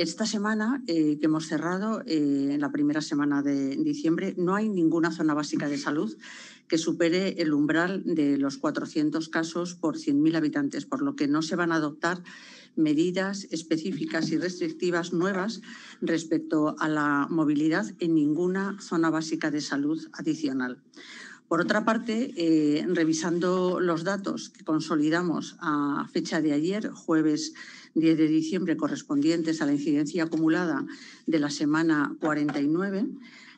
Esta semana eh, que hemos cerrado, eh, en la primera semana de diciembre, no hay ninguna zona básica de salud que supere el umbral de los 400 casos por 100.000 habitantes, por lo que no se van a adoptar medidas específicas y restrictivas nuevas respecto a la movilidad en ninguna zona básica de salud adicional. Por otra parte, eh, revisando los datos que consolidamos a fecha de ayer, jueves 10 de diciembre, correspondientes a la incidencia acumulada de la semana 49,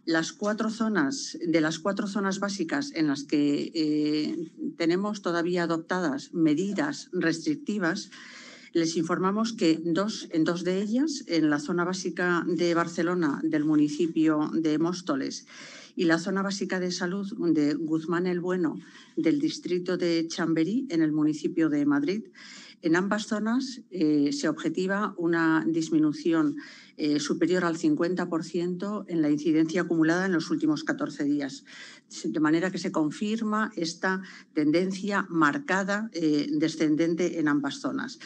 las cuatro zonas, de las cuatro zonas básicas en las que eh, tenemos todavía adoptadas medidas restrictivas, les informamos que dos, en dos de ellas, en la zona básica de Barcelona, del municipio de Móstoles y la zona básica de salud de Guzmán el Bueno del distrito de Chamberí, en el municipio de Madrid. En ambas zonas eh, se objetiva una disminución eh, superior al 50% en la incidencia acumulada en los últimos 14 días, de manera que se confirma esta tendencia marcada eh, descendente en ambas zonas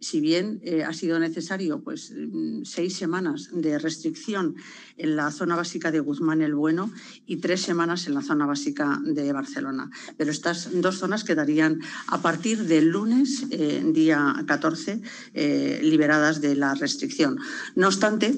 si bien eh, ha sido necesario pues, mm, seis semanas de restricción en la zona básica de Guzmán el Bueno y tres semanas en la zona básica de Barcelona. Pero estas dos zonas quedarían a partir del lunes, eh, día 14, eh, liberadas de la restricción. No obstante,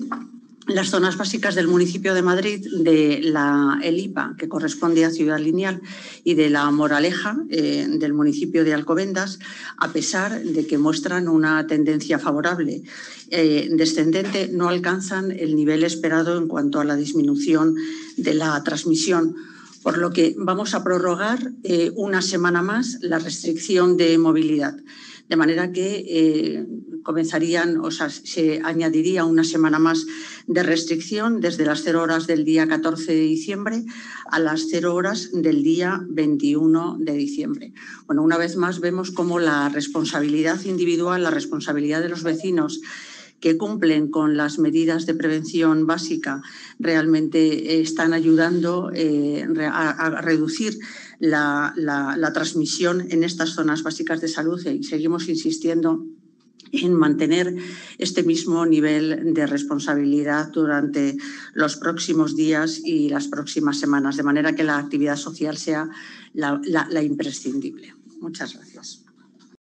las zonas básicas del municipio de Madrid, de la Elipa, que corresponde a Ciudad Lineal, y de la Moraleja, eh, del municipio de Alcobendas, a pesar de que muestran una tendencia favorable eh, descendente, no alcanzan el nivel esperado en cuanto a la disminución de la transmisión, por lo que vamos a prorrogar eh, una semana más la restricción de movilidad de manera que eh, comenzarían, o sea, se añadiría una semana más de restricción desde las 0 horas del día 14 de diciembre a las 0 horas del día 21 de diciembre. Bueno, una vez más vemos cómo la responsabilidad individual, la responsabilidad de los vecinos, que cumplen con las medidas de prevención básica realmente eh, están ayudando eh, a, reducir la, transmisión en estas zonas básicas de salud y seguimos insistiendo en mantener este mismo nivel de responsabilidad durante los próximos días y las próximas semanas, de manera que la actividad social sea la imprescindible. Muchas gracias.